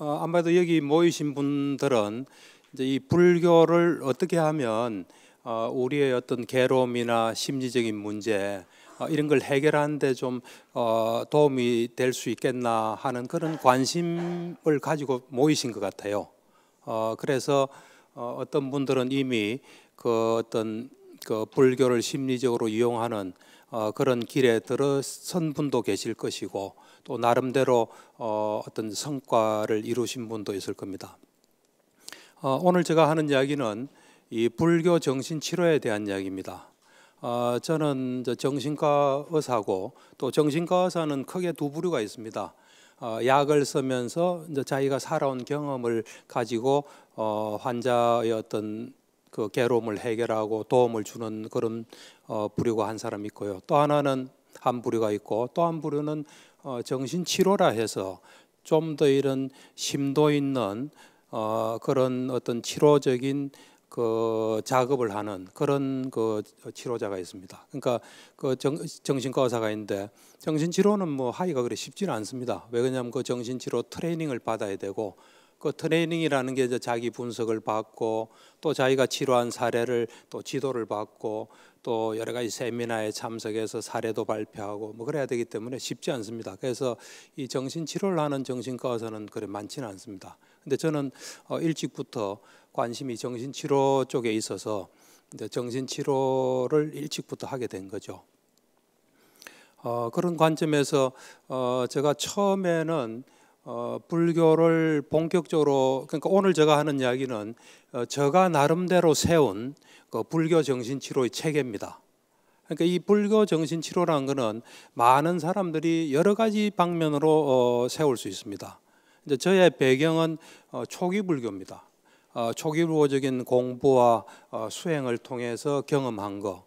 어, 아마도 여기 모이신 분들은 이제 이 불교를 어떻게 하면 어, 우리의 어떤 괴로움이나 심리적인 문제 어, 이런 걸 해결하는데 좀 어, 도움이 될 수 있겠나 하는 그런 관심을 가지고 모이신 것 같아요. 어, 그래서 어, 어떤 분들은 이미 그 어떤 그 불교를 심리적으로 이용하는 어, 그런 길에 들어선 분도 계실 것이고 또 나름대로 어, 어떤 성과를 이루신 분도 있을 겁니다. 어, 오늘 제가 하는 이야기는 이 불교 정신 치료에 대한 이야기입니다. 어, 저는 정신과 의사고 또 정신과 의사는 크게 두 부류가 있습니다. 어, 약을 쓰면서 이제 자기가 살아온 경험을 가지고 어, 환자의 어떤 그 괴로움을 해결하고 도움을 주는 그런 어, 부류가 한 사람 있고요. 또 하나는 한 부류가 있고 또 한 부류는 어, 정신치료라 해서 좀 더 이런 심도 있는 어, 그런 어떤 치료적인 그 작업을 하는 그런 그 치료자가 있습니다. 그러니까 그 정, 정신과 의사가있는데 정신치료는 뭐 하기가 그래 쉽지는 않습니다. 왜 그러냐면 그 정신치료 트레이닝을 받아야 되고 그 트레이닝이라는 게 이제 자기 분석을 받고 또 자기가 치료한 사례를 또 지도를 받고 또 여러 가지 세미나에 참석해서 사례도 발표하고 뭐 그래야 되기 때문에 쉽지 않습니다. 그래서 이 정신 치료를 하는 정신과 에서는 그래 많지는 않습니다. 근데 저는 어 일찍부터 관심이 정신 치료 쪽에 있어서 이제 정신 치료를 일찍부터 하게 된 거죠. 어, 그런 관점에서 어, 제가 처음에는 어, 불교를 본격적으로 그러니까 오늘 제가 하는 이야기는 어, 제가 나름대로 세운 그 불교 정신치료의 체계입니다. 그러니까 이 불교 정신치료라는 것은 많은 사람들이 여러 가지 방면으로 어, 세울 수 있습니다. 이제 저의 배경은 어, 초기 불교입니다. 어, 초기 불교적인 공부와 어, 수행을 통해서 경험한 것.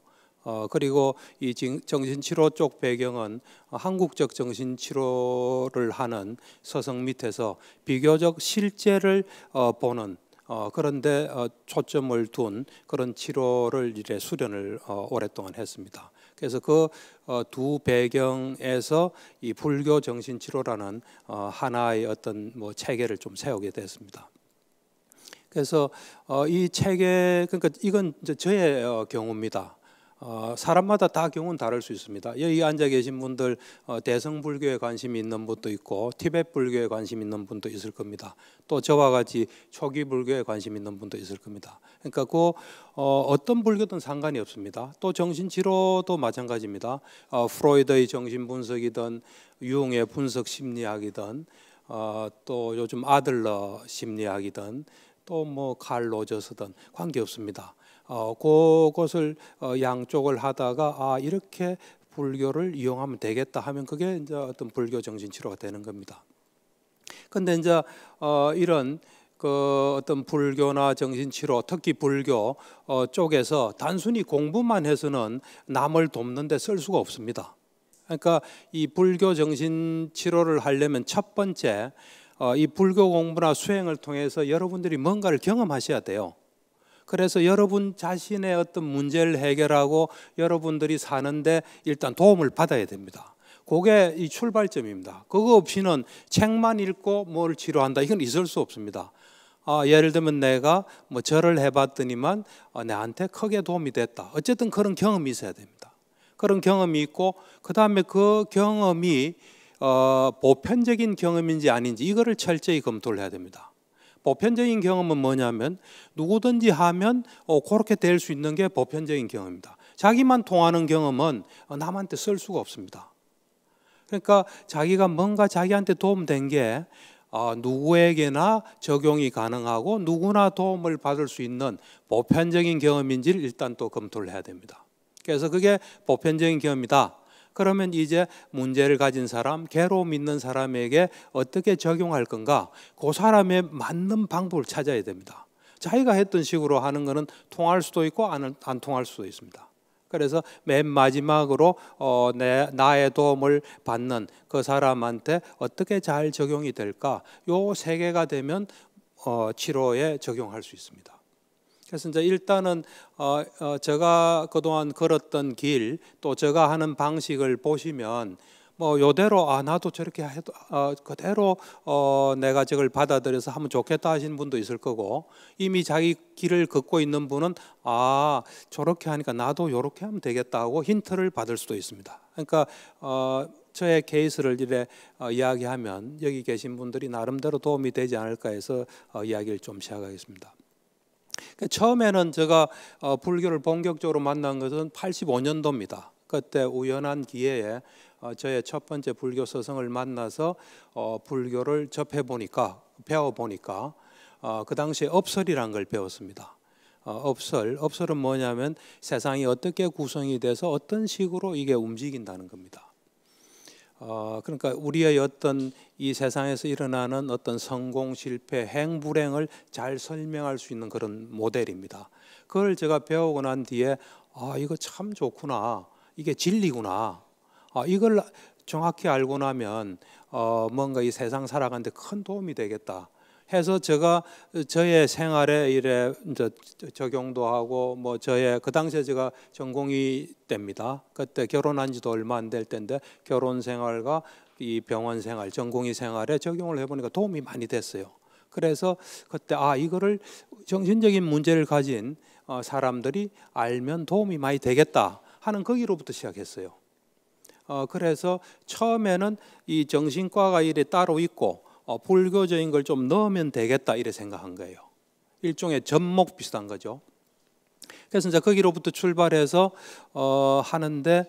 어, 그리고 이 정신치료 쪽 배경은 한국적 정신치료를 하는 서성 밑에서 비교적 실제를 어, 보는 어, 그런데 어, 초점을 둔 그런 치료를 이제 수련을 어, 오랫동안 했습니다. 그래서 그두 어, 배경에서 이 불교 정신 치료라는 어, 하나의 어떤 뭐 체계를 좀 세우게 됐습니다. 그래서 어, 이 체계 그러니까 이건 저의 경우입니다. 어, 사람마다 다 경우는 다를 수 있습니다. 여기 앉아 계신 분들 어, 대성 불교에 관심이 있는 분도 있고 티벳 불교에 관심 있는 분도 있을 겁니다. 또 저와 같이 초기 불교에 관심 있는 분도 있을 겁니다. 그러니까 그 어, 떤 불교든 상관이 없습니다. 또 정신 치료도 마찬가지입니다. 어, 프로이드의 정신 분석이든 유의 분석 심리학이든 어, 또 요즘 아들러 심리학이든 또뭐 칼로 젖서든 관계없습니다. 어, 그것을 어, 양쪽을 하다가 아 이렇게 불교를 이용하면 되겠다 하면 그게 이제 어떤 불교 정신 치료가 되는 겁니다. 근데 이제 어, 이런 그 어떤 불교나 정신치료, 특히 불교 어, 쪽에서 단순히 공부만 해서는 남을 돕는데 쓸 수가 없습니다. 그러니까 이 불교 정신치료를 하려면 첫 번째 어, 이 불교 공부나 수행을 통해서 여러분들이 뭔가를 경험하셔야 돼요. 그래서 여러분 자신의 어떤 문제를 해결하고 여러분들이 사는데 일단 도움을 받아야 됩니다. 그게 이 출발점입니다. 그거 없이는 책만 읽고 뭘 치료한다. 이건 있을 수 없습니다. 아, 예를 들면 내가 뭐 절을 해봤더니만 어, 내한테 크게 도움이 됐다. 어쨌든 그런 경험이 있어야 됩니다. 그런 경험이 있고 그 다음에 그 경험이 어, 보편적인 경험인지 아닌지 이거를 철저히 검토를 해야 됩니다. 보편적인 경험은 뭐냐면 누구든지 하면 어, 그렇게 될 수 있는 게 보편적인 경험입니다. 자기만 통하는 경험은 어, 남한테 쓸 수가 없습니다. 그러니까 자기가 뭔가 자기한테 도움된 게 어, 누구에게나 적용이 가능하고 누구나 도움을 받을 수 있는 보편적인 경험인지를 일단 또 검토를 해야 됩니다. 그래서 그게 보편적인 경험이다. 그러면 이제 문제를 가진 사람, 괴로움 있는 사람에게 어떻게 적용할 건가? 그 사람에 맞는 방법을 찾아야 됩니다. 자기가 했던 식으로 하는 것은 통할 수도 있고 안, 안 통할 수도 있습니다. 그래서 맨 마지막으로 어, 내, 나의 도움을 받는 그 사람한테 어떻게 잘 적용이 될까? 요 세 개가 되면 어, 치료에 적용할 수 있습니다. 그래서 이제 일단은 어, 어, 제가 그동안 걸었던 길 또 제가 하는 방식을 보시면 뭐 요대로 아 나도 저렇게 해도 어, 그대로 어, 내가 저걸 받아들여서 하면 좋겠다 하시는 분도 있을 거고 이미 자기 길을 걷고 있는 분은 아 저렇게 하니까 나도 요렇게 하면 되겠다 하고 힌트를 받을 수도 있습니다. 그러니까 어, 저의 케이스를 이래 어, 이야기하면 여기 계신 분들이 나름대로 도움이 되지 않을까 해서 어, 이야기를 좀 시작하겠습니다. 그러니까 처음에는 제가 어, 불교를 본격적으로 만난 것은 85년도입니다. 그때 우연한 기회에 어, 저의 첫 번째 불교 서성을 만나서 어, 불교를 접해 보니까 배워 보니까 그 당시에 업설이란 걸 배웠습니다. 업설, 업설은 뭐냐면 세상이 어떻게 구성이 돼서 어떤 식으로 이게 움직인다는 겁니다. 어, 그러니까 우리의 어떤 이 세상에서 일어나는 어떤 성공, 실패, 행, 불행을 잘 설명할 수 있는 그런 모델입니다. 그걸 제가 배우고 난 뒤에 아 이거 참 좋구나, 이게 진리구나. 아 이걸 정확히 알고 나면 어, 뭔가 이 세상 살아가는데 큰 도움이 되겠다. 해서 제가 어, 저의 생활에 이래 이제 적용도 하고 뭐 저의 그 당시에 제가 전공이 됩니다. 그때 결혼한 지도 얼마 안 될 때인데 결혼 생활과 이 병원 생활, 전공의 생활에 적용을 해보니까 도움이 많이 됐어요. 그래서 그때 아 이거를 정신적인 문제를 가진 어, 사람들이 알면 도움이 많이 되겠다 하는 거기로부터 그 시작했어요. 어, 그래서 처음에는 이 정신과가 이래 따로 있고 어, 불교적인 걸 좀 넣으면 되겠다 이래 생각한 거예요. 일종의 접목 비슷한 거죠. 그래서 이제 거기로부터 출발해서 어, 하는데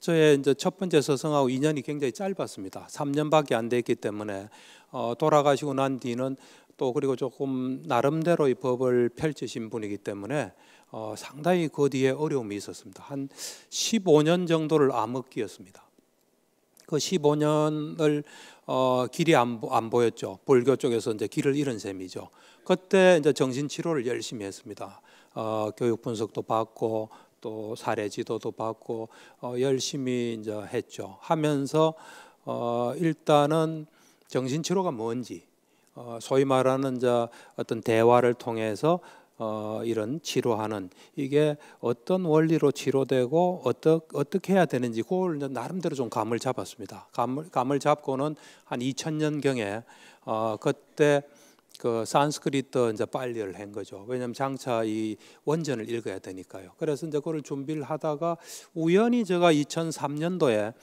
저의 이제 첫 번째 서성하고 인연이 굉장히 짧았습니다. 3년밖에 안 됐기 때문에 어, 돌아가시고 난 뒤는 또 그리고 조금 나름대로 이 법을 펼치신 분이기 때문에 어, 상당히 그 뒤에 어려움이 있었습니다. 한 15년 정도를 암흑기였습니다. 그 15년을 어, 길이 안, 안 보였죠. 불교 쪽에서 이제 길을 잃은 셈이죠. 그때 이제 정신 치료를 열심히 했습니다. 어, 교육 분석도 받고 또 사례 지도도 받고 어, 열심히 이제 했죠. 하면서 어, 일단은 정신 치료가 뭔지 어, 소위 말하는 이제 어떤 대화를 통해서 어, 이런 치료하는 이게 어떤 원리로 치료되고 어떠 어떻게 해야 되는지 그걸 나름대로 좀 감을 잡았습니다. 감을 감을 잡고는 한 2000년 경에 어, 그때 그 산스크리트 이제 빨리를 한 거죠. 왜냐면 장차 이 원전을 읽어야 되니까요. 그래서 이제 그걸 준비를 하다가 우연히 제가 2003년도에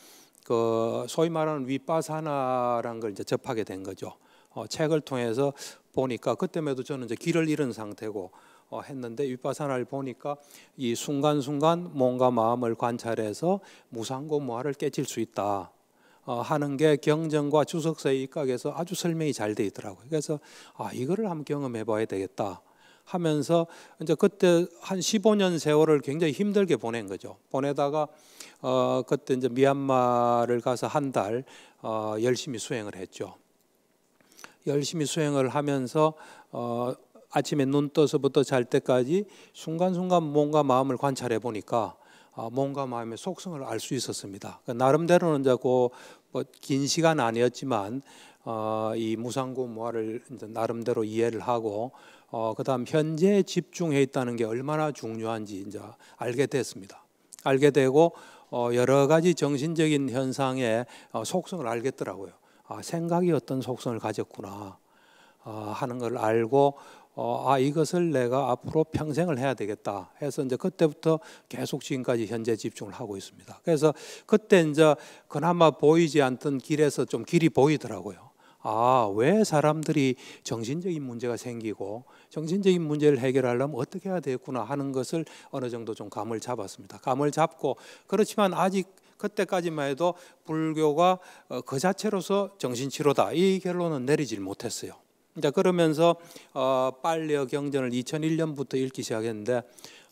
그 소위 말하는 위빠사나라는걸 이제 접하게 된 거죠. 어, 책을 통해서 보니까 그때만 해도 저는 이제 길을 잃은 상태고 어, 했는데 윗바사나를 보니까 이 순간순간 몸과 마음을 관찰해서 무상고무화를 깨칠 수 있다. 어, 하는 게 경전과 주석서의 입각에서 아주 설명이 잘 되어 있더라고요. 그래서 아 이거를 한번 경험해 봐야 되겠다 하면서 이제 그때 한 15년 세월을 굉장히 힘들게 보낸 거죠. 보내다가 어, 그때 이제 미얀마를 가서 한달 어, 열심히 수행을 했죠. 열심히 수행을 하면서 어, 아침에 눈 떠서부터 잘 때까지 순간순간 몸과 마음을 관찰해 보니까 어, 몸과 마음의 속성을 알 수 있었습니다. 그러니까 나름대로는 자고 뭐긴 시간 아니었지만 어, 이 무상고 무화를 나름대로 이해를 하고 어, 그다음 현재 집중해 있다는 게 얼마나 중요한지 이제 알게 됐습니다. 알게 되고 어, 여러 가지 정신적인 현상의 어, 속성을 알겠더라고요. 아, 생각이 어떤 속성을 가졌구나 아, 하는 걸 알고 어, 아 이것을 내가 앞으로 평생을 해야 되겠다 해서 이제 그때부터 계속 지금까지 현재 집중을 하고 있습니다. 그래서 그때 이제 그나마 보이지 않던 길에서 좀 길이 보이더라고요. 아, 왜 사람들이 정신적인 문제가 생기고 정신적인 문제를 해결하려면 어떻게 해야 되겠구나 하는 것을 어느 정도 좀 감을 잡았습니다. 감을 잡고 그렇지만 아직 그때까지만 해도 불교가 어, 그 자체로서 정신치료다 이 결론은 내리질 못했어요. 자 그러니까 그러면서 어, 빨려 경전을 2001년부터 읽기 시작했는데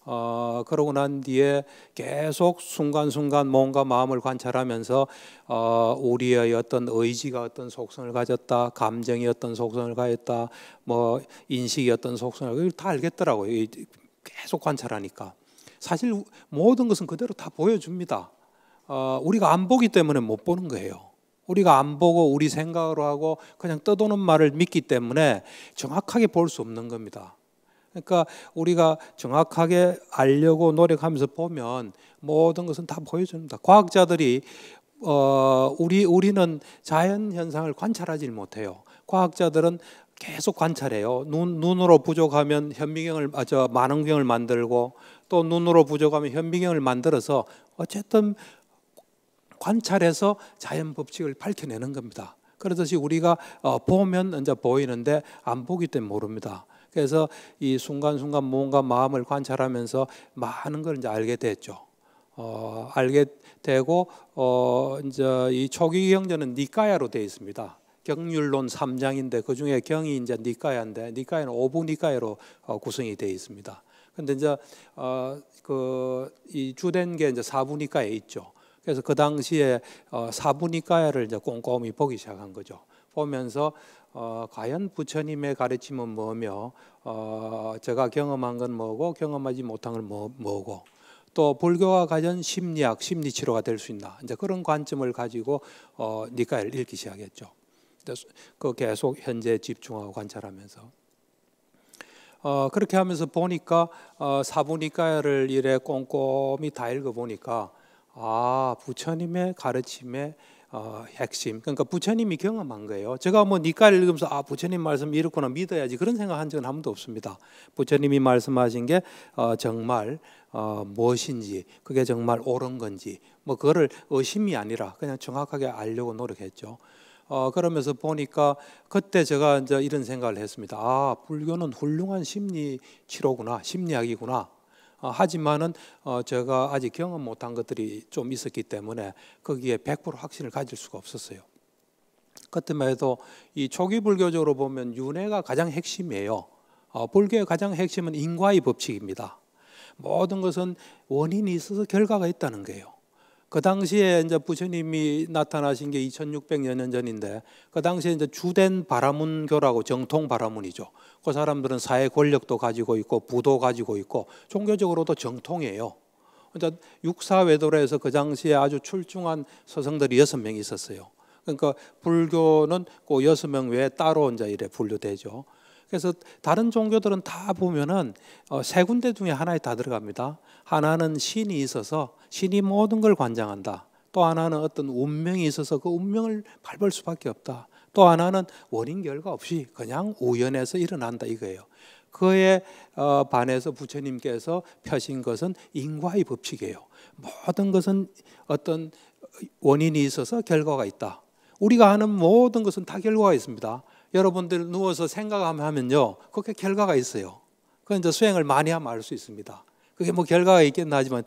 어, 그러고 난 뒤에 계속 순간순간 몸과 마음을 관찰하면서 어, 우리의 어떤 의지가 어떤 속성을 가졌다, 감정이 어떤 속성을 가졌다, 뭐 인식이 어떤 속성을 다 알겠더라고요. 계속 관찰하니까 사실 모든 것은 그대로 다 보여줍니다. 어, 우리가 안 보기 때문에 못 보는 거예요. 우리가 안 보고 우리 생각으로 하고 그냥 떠도는 말을 믿기 때문에 정확하게 볼 수 없는 겁니다. 그러니까 우리가 정확하게 알려고 노력하면서 보면 모든 것은 다 보여줍니다. 과학자들이 어, 우리 우리는 자연 현상을 관찰하지 못해요. 과학자들은 계속 관찰해요. 눈, 눈으로 부족하면 현미경을 아저 만원경을 만들고 또 눈으로 부족하면 현미경을 만들어서 어쨌든 관찰해서 자연 법칙을 밝혀내는 겁니다. 그러듯이 우리가 어, 보면 이제 보이는데 안 보기 때문에 모릅니다. 그래서 이 순간순간 몸과 마음을 관찰하면서 많은 걸 이제 알게 됐죠. 어, 알게 되고 어, 이제 이 초기 경전은 니까야로 되어 있습니다. 경률론 3장인데 그 중에 경이 이제 니까야인데 니까야는 오부 니까야로 어, 구성이 되어 있습니다. 근데 이제 어, 그이 주된 게 이제 사부 니까야 있죠. 그래서 그 당시에 어, 사부니까야를 이제 꼼꼼히 보기 시작한 거죠. 보면서 어, 과연 부처님의 가르침은 뭐며 어, 제가 경험한 건 뭐고 경험하지 못한 건 뭐, 뭐고 또 불교와 관련 심리학, 심리 치료가 될 수 있나 이제 그런 관점을 가지고 어, 니까를 읽기 시작했죠. 그 계속 현재 집중하고 관찰하면서 어, 그렇게 하면서 보니까 어, 사부니까를 이래 꼼꼼히 다 읽어 보니까 아 부처님의 가르침의 어, 핵심. 그러니까 부처님이 경험한 거예요. 제가 뭐 니까를 읽으면서 아 부처님 말씀 이렇구나 믿어야지 그런 생각한 적은 한 번도 없습니다. 부처님이 말씀하신 게 어, 정말 어, 무엇인지 그게 정말 옳은 건지 뭐 그거를 의심이 아니라 그냥 정확하게 알려고 노력했죠. 어, 그러면서 보니까 그때 제가 이제 이런 생각을 했습니다. 아 불교는 훌륭한 심리 치료구나 심리학이구나. 어, 하지만은 어, 제가 아직 경험 못한 것들이 좀 있었기 때문에 거기에 100% 확신을 가질 수가 없었어요. 그때만 해도 이 초기 불교적으로 보면 윤회가 가장 핵심이에요. 어, 불교의 가장 핵심은 인과의 법칙입니다. 모든 것은 원인이 있어서 결과가 있다는 거예요. 그 당시에 이제 부처님이 나타나신 게 2600여 년 전인데 그 당시에 이제 주된 바라문교라고 정통 바라문이죠. 그 사람들은 사회 권력도 가지고 있고 부도 가지고 있고 종교적으로도 정통이에요. 그러니까 육사외도로에서그 당시에 아주 출중한 서성들이 여섯 명 있었어요. 그러니까 불교는 그 여섯 명 외에 따로 이제 이래 분류되죠. 그래서 다른 종교들은 다 보면은 어, 세 군데 중에 하나에 다 들어갑니다. 하나는 신이 있어서 신이 모든 걸 관장한다. 또 하나는 어떤 운명이 있어서 그 운명을 밟을 수밖에 없다. 또 하나는 원인 결과 없이 그냥 우연에서 일어난다 이거예요. 그에 어, 반해서 부처님께서 펴신 것은 인과의 법칙이에요. 모든 것은 어떤 원인이 있어서 결과가 있다. 우리가 하는 모든 것은 다 결과가 있습니다. 여러분들 누워서 생각하면요. 그게 결과가 있어요. 그건 이제 수행을 많이 하면 알 수 있습니다. 그게 뭐 결과가 있긴 하지만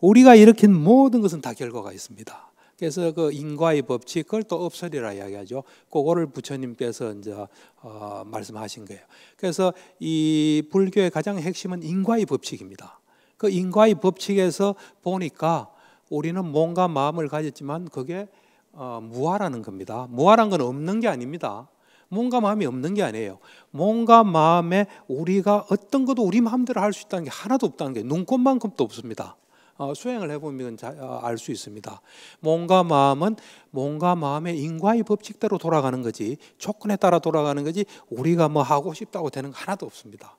우리가 이렇게 모든 것은 다 결과가 있습니다. 그래서 그 인과의 법칙 그걸 또 업설이라 이야기하죠. 그거를 부처님께서 이제 어, 말씀하신 거예요. 그래서 이 불교의 가장 핵심은 인과의 법칙입니다. 그 인과의 법칙에서 보니까 우리는 뭔가 마음을 가졌지만 그게 어, 무화라는 겁니다. 무화란건 없는 게 아닙니다. 뭔가 마음이 없는 게 아니에요. 몸과 마음에 우리가 어떤 것도 우리 마음대로 할 수 있다는 게 하나도 없다는 게 눈꽃만큼도 없습니다. 어, 수행을 해보면 어, 알수 있습니다. 몸과 마음은 몸과 마음의 인과의 법칙대로 돌아가는 거지 조건에 따라 돌아가는 거지 우리가 뭐 하고 싶다고 되는 거 하나도 없습니다.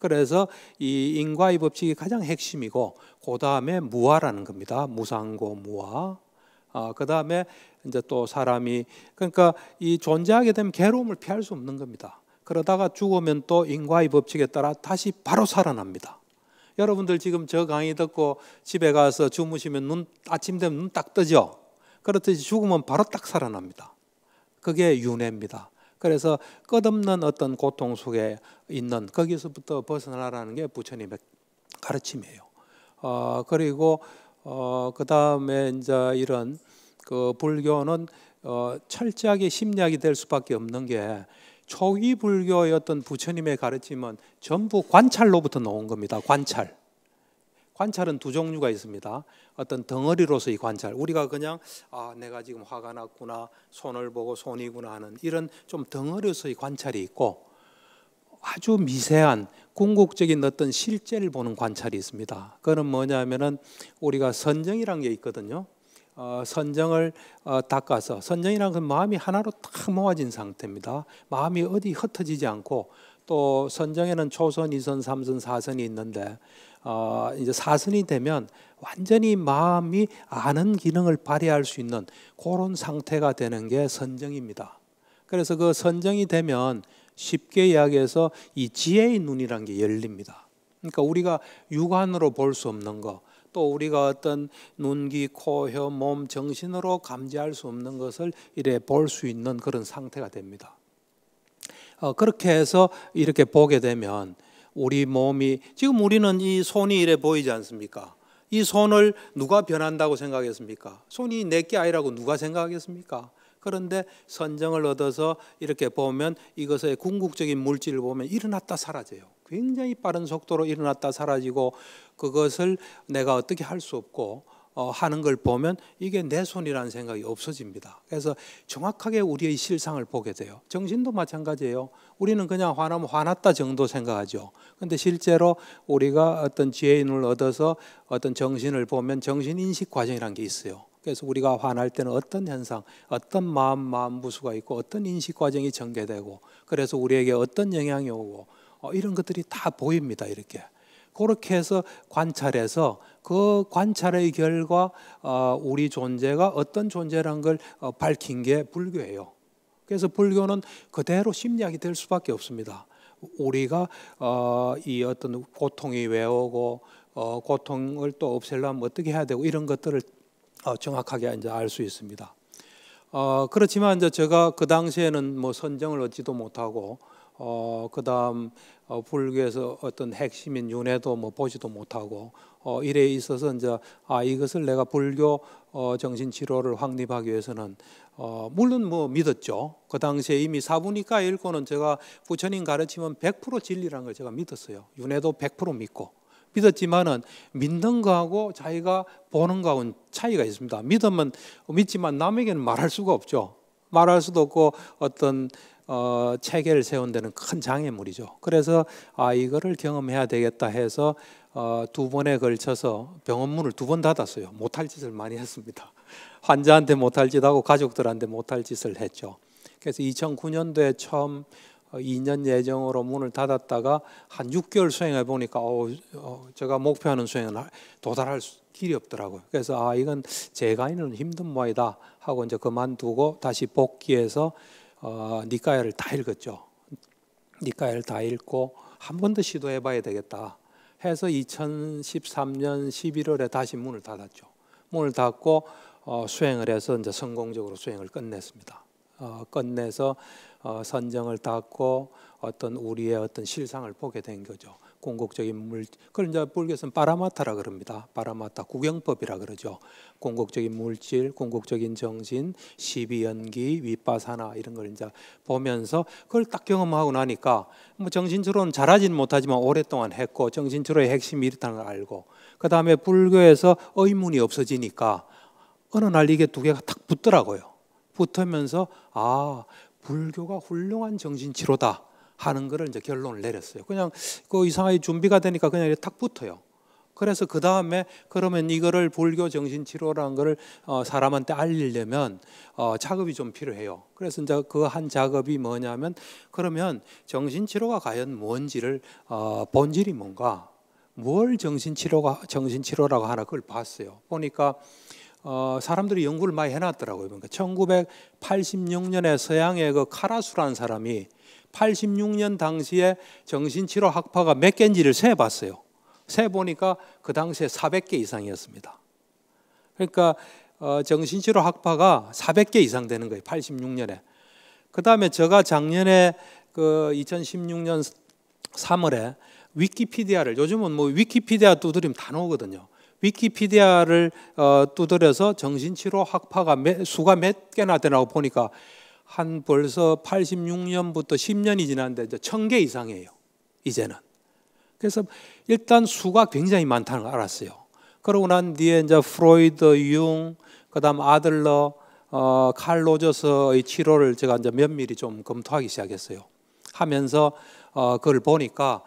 그래서 이 인과의 법칙이 가장 핵심이고 그 다음에 무아라는 겁니다. 무상고 무아 아, 그 다음에 이제 또 사람이 그러니까 이 존재하게 되면 괴로움을 피할 수 없는 겁니다. 그러다가 죽으면 또 인과의 법칙에 따라 다시 바로 살아납니다. 여러분들 지금 저 강의 듣고 집에 가서 주무시면 눈 아침 되면 눈 딱 뜨죠. 그렇듯이 죽으면 바로 딱 살아납니다. 그게 윤회입니다. 그래서 끝없는 어떤 고통 속에 있는 거기서부터 벗어나라는 게 부처님의 가르침이에요. 어, 그리고 어, 그 다음에 이제 이런 그 불교는 어, 철저하게 심리학이 될 수밖에 없는 게 초기 불교의 어떤 부처님의 가르침은 전부 관찰로부터 나온 겁니다. 관찰. 관찰은 두 종류가 있습니다. 어떤 덩어리로서의 관찰. 우리가 그냥 아, 내가 지금 화가 났구나. 손을 보고 손이구나 하는 이런 좀 덩어리로서의 관찰이 있고 아주 미세한 궁극적인 어떤 실제를 보는 관찰이 있습니다. 그거는 뭐냐면은 우리가 선정이란 게 있거든요. 어, 선정을 어, 닦아서 선정이란 건 마음이 하나로 탁 모아진 상태입니다. 마음이 어디 흩어지지 않고 또 선정에는 초선, 이선삼선사선이 있는데 어, 이제 사선이 되면 완전히 마음이 아는 기능을 발휘할 수 있는 그런 상태가 되는 게 선정입니다. 그래서 그 선정이 되면 쉽게 이야기해서 이 지혜의 눈이란 게 열립니다. 그러니까 우리가 육안으로 볼 수 없는 것, 또 우리가 어떤 눈기, 코, 혀, 몸, 정신으로 감지할 수 없는 것을 이래 볼 수 있는 그런 상태가 됩니다. 어, 그렇게 해서 이렇게 보게 되면 우리 몸이 지금 우리는 이 손이 이래 보이지 않습니까? 이 손을 누가 변한다고 생각했습니까? 손이 내게 아니라고 누가 생각하겠습니까? 그런데 선정을 얻어서 이렇게 보면 이것의 궁극적인 물질을 보면 일어났다 사라져요. 굉장히 빠른 속도로 일어났다 사라지고 그것을 내가 어떻게 할 수 없고 어, 하는 걸 보면 이게 내 손이라는 생각이 없어집니다. 그래서 정확하게 우리의 실상을 보게 돼요. 정신도 마찬가지예요. 우리는 그냥 화나면 화났다 정도 생각하죠. 그런데 실제로 우리가 어떤 지혜인을 얻어서 어떤 정신을 보면 정신 인식 과정이라는 게 있어요. 그래서 우리가 화날 때는 어떤 현상, 어떤 마음 마음부수가 있고 어떤 인식 과정이 전개되고 그래서 우리에게 어떤 영향이 오고 어, 이런 것들이 다 보입니다. 이렇게 그렇게 해서 관찰해서 그 관찰의 결과 어, 우리 존재가 어떤 존재란 걸 어, 밝힌 게 불교예요. 그래서 불교는 그대로 심리학이 될 수밖에 없습니다. 우리가 이 어떤 고통이 왜 오고 고통을 또 없애려면 어떻게 해야 되고 이런 것들을 어, 정확하게 이제 알 수 있습니다. 어, 그렇지만 이제 제가 그 당시에는 뭐 선정을 얻지도 못하고 어, 그다음 어, 불교에서 어떤 핵심인 윤회도 뭐 보지도 못하고 어, 이래 있어서 이제 아 이것을 내가 불교 어, 정신 치료를 확립하기 위해서는 어, 물론 뭐 믿었죠. 그 당시에 이미 사부니까 읽고는 제가 부처님 가르침은 100% 진리라는 걸 제가 믿었어요. 윤회도 100% 믿고. 믿었지만은 믿는 거하고 자기가 보는 거하고는 차이가 있습니다. 믿으면 믿지만 남에게는 말할 수가 없죠. 말할 수도 없고 어떤 어, 체계를 세운 데는 큰 장애물이죠. 그래서 아 이거를 경험해야 되겠다 해서 어, 두 번에 걸쳐서 병원 문을 두 번 닫았어요. 못할 짓을 많이 했습니다. 환자한테 못할 짓하고 가족들한테 못할 짓을 했죠. 그래서 2009년도에 처음 2년 어, 예정으로 문을 닫았다가 한 6개월 수행해 보니까 어, 어, 제가 목표하는 수행을 도달할 길이 없더라고요. 그래서 아 이건 제가 있는 힘든 모이다 하고 이제 그만두고 다시 복귀해서 어, 니카야를다 읽었죠. 니카야를다 읽고 한 번 더 시도해 봐야 되겠다 해서 2013년 11월에 다시 문을 닫았죠. 문을 닫고 어, 수행을 해서 이제 성공적으로 수행을 끝냈습니다. 어, 끝내서 어, 선정을 닫고 어떤 우리의 어떤 실상을 보게 된 거죠. 공국적인 물 그걸 이제 불교에서는 파라마타라 그럽니다. 파라마타 구경법이라 그러죠. 공국적인 물질, 공국적인 정신, 시비연기, 윗바사나 이런 걸 이제 보면서 그걸 딱 경험하고 나니까 뭐 정신치료는 잘하지는 못하지만 오랫동안 했고 정신치료의 핵심이 이렇다는 걸 알고 그 다음에 불교에서 의문이 없어지니까 어느 날 이게 두 개가 탁 붙더라고요. 붙으면서 아 불교가 훌륭한 정신치료다 하는 것을 이제 결론을 내렸어요. 그냥 그 이상하게 준비가 되니까 그냥 탁 붙어요. 그래서 그 다음에 그러면 이거를 불교 정신치료라는 거를 어, 사람한테 알리려면 어, 작업이 좀 필요해요. 그래서 이제 그 한 작업이 뭐냐면 그러면 정신치료가 과연 뭔지를 어, 본질이 뭔가 뭘 정신치료가 정신치료라고 하나 그걸 봤어요. 보니까 어, 사람들이 연구를 많이 해놨더라고요. 그러니까 1986년에 서양의 그 카라수라는 사람이 86년 당시에 정신치료 학파가 몇 개인지를 세봤어요. 세보니까 그 당시에 400개 이상이었습니다. 그러니까 어, 정신치료 학파가 400개 이상 되는 거예요. 86년에. 그 다음에 제가 작년에 그 2016년 3월에 위키피디아를 요즘은 뭐 위키피디아 두드리면 다 나오거든요. 위키피디아를 어, 두드려서 정신치료 학파가 매, 수가 몇 개나 되나고 보니까 한 벌써 86년부터 10년이 지났는데 이제 1개 이상이에요. 이제는. 그래서 일단 수가 굉장히 많다는 걸 알았어요. 그러고 난 뒤에 이제 프로이드, 융, 그다음 아들러, 어, 칼 로저스의 치료를 제가 이제 면밀히 좀 검토하기 시작했어요. 하면서 어, 그걸 보니까